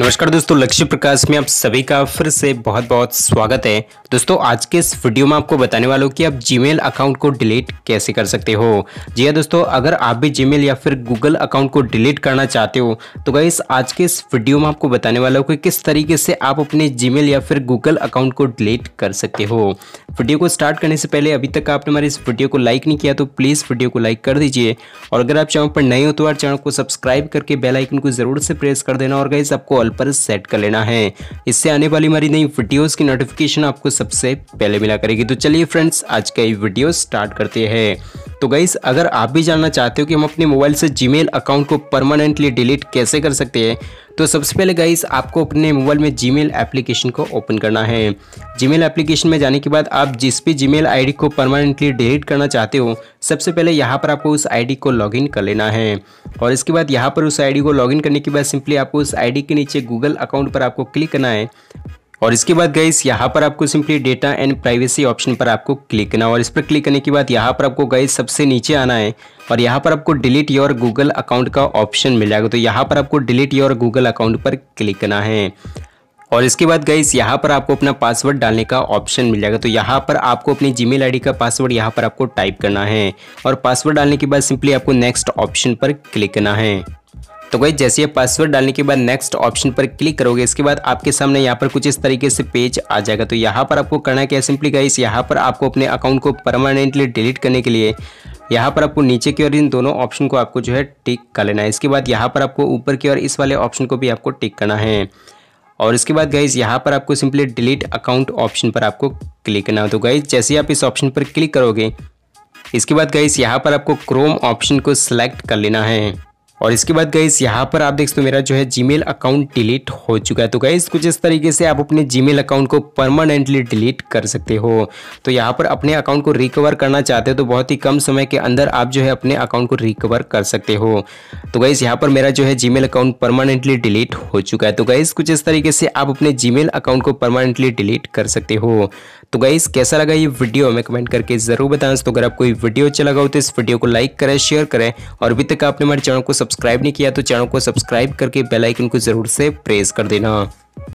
नमस्कार दोस्तों लक्ष्य प्रकाश में आप सभी का फिर से बहुत बहुत स्वागत है दोस्तों आज के इस वीडियो में आपको बताने वाला हूँ कि आप जीमेल अकाउंट को डिलीट कैसे कर सकते हो जी हाँ दोस्तों अगर आप भी जीमेल या फिर गूगल अकाउंट को डिलीट करना चाहते हो तो गाइस आज के इस वीडियो में आपको बताने वाला हूँ कि किस तरीके से आप अपने जी या फिर गूगल अकाउंट को डिलीट कर सकते हो वीडियो को स्टार्ट करने से पहले अभी तक आपने हमारे इस वीडियो को लाइक नहीं किया तो प्लीज़ वीडियो को लाइक कर दीजिए और अगर आप चैनल पर नए हो तो चैनल को सब्सक्राइब करके बेलाइकन को ज़रूर से प्रेस कर देना और गाइज आपको बेल पर सेट कर लेना है इससे आने वाली हमारी नई वीडियो की नोटिफिकेशन आपको सबसे पहले मिला करेगी तो चलिए फ्रेंड्स आज का ये वीडियो स्टार्ट करते हैं तो गाइस अगर आप भी जानना चाहते हो कि हम अपने मोबाइल से जीमेल अकाउंट को परमानेंटली डिलीट कैसे कर सकते हैं तो सबसे पहले गाइस आपको अपने मोबाइल में जीमेल एप्लीकेशन को ओपन करना है जीमेल एप्लीकेशन में जाने के बाद आप जिस भी जीमेल आईडी को परमानेंटली डिलीट करना चाहते हो सबसे पहले यहाँ पर आपको उस आईडी को लॉगिन कर लेना है और इसके बाद यहाँ पर उस आईडी को लॉगिन करने के बाद सिंपली आपको उस आईडी के नीचे गूगल अकाउंट पर आपको क्लिक करना है और इसके बाद गाइस यहाँ पर आपको simply data and privacy option पर आपको क्लिक करना और इस पर क्लिक करने के बाद यहाँ पर आपको गाइस सबसे नीचे आना है और यहाँ पर आपको डिलीट योर गूगल अकाउंट का ऑप्शन मिल जाएगा तो यहाँ पर आपको डिलीट योर गूगल अकाउंट पर क्लिक करना है और इसके बाद गाइस यहाँ पर आपको अपना पासवर्ड डालने का ऑप्शन मिल जाएगा तो यहाँ पर आपको अपनी जी मेल का पासवर्ड यहाँ पर आपको टाइप करना है और पासवर्ड डालने के बाद सिंपली आपको नेक्स्ट ऑप्शन पर क्लिक करना है तो गई जैसे ये पासवर्ड डालने के बाद नेक्स्ट ऑप्शन पर क्लिक करोगे इसके बाद आपके सामने यहाँ पर कुछ इस तरीके से पेज आ जाएगा तो यहाँ पर आपको करना है क्या सिंपली गाइस यहाँ पर आपको अपने अकाउंट को परमानेंटली डिलीट करने के लिए यहाँ पर आपको नीचे की ओर इन दोनों ऑप्शन को आपको जो है टिक कर लेना है इसके बाद यहाँ पर आपको ऊपर की ओर इस वाले ऑप्शन को भी आपको टिक करना है और इसके बाद गाइज यहाँ पर आपको सिंपली डिलीट अकाउंट ऑप्शन पर आपको क्लिक करना हो तो गाइज जैसे आप इस ऑप्शन पर क्लिक करोगे इसके बाद गाइज यहाँ पर आपको क्रोम ऑप्शन को सिलेक्ट कर लेना है और इसके बाद गाइस यहाँ पर आप देख सकते हो मेरा जो है जीमेल अकाउंट डिलीट हो चुका है तो गाइस कुछ इस तरीके से आप अपने जीमेल अकाउंट को परमानेंटली डिलीट कर सकते हो तो यहाँ पर अपने अकाउंट को रिकवर करना चाहते हो तो बहुत ही कम समय के अंदर आप जो है अपने अकाउंट को रिकवर कर सकते हो तो गाइस यहाँ पर मेरा जो है जीमेल अकाउंट परमानेंटली डिलीट हो चुका है तो गाइस कुछ इस तरीके से आप अपने जीमेल अकाउंट को परमानेंटली डिलीट कर सकते हो तो गाइस कैसा लगा ये वीडियो हमें कमेंट करके ज़रूर बताएं तो अगर आपको कोई वीडियो अच्छा लगा हो तो इस वीडियो को लाइक करें शेयर करें और अभी तक आपने हमारे चैनल को सब सब्सक्राइब नहीं किया तो चैनल को सब्सक्राइब करके बेलाइकन को जरूर से प्रेस कर देना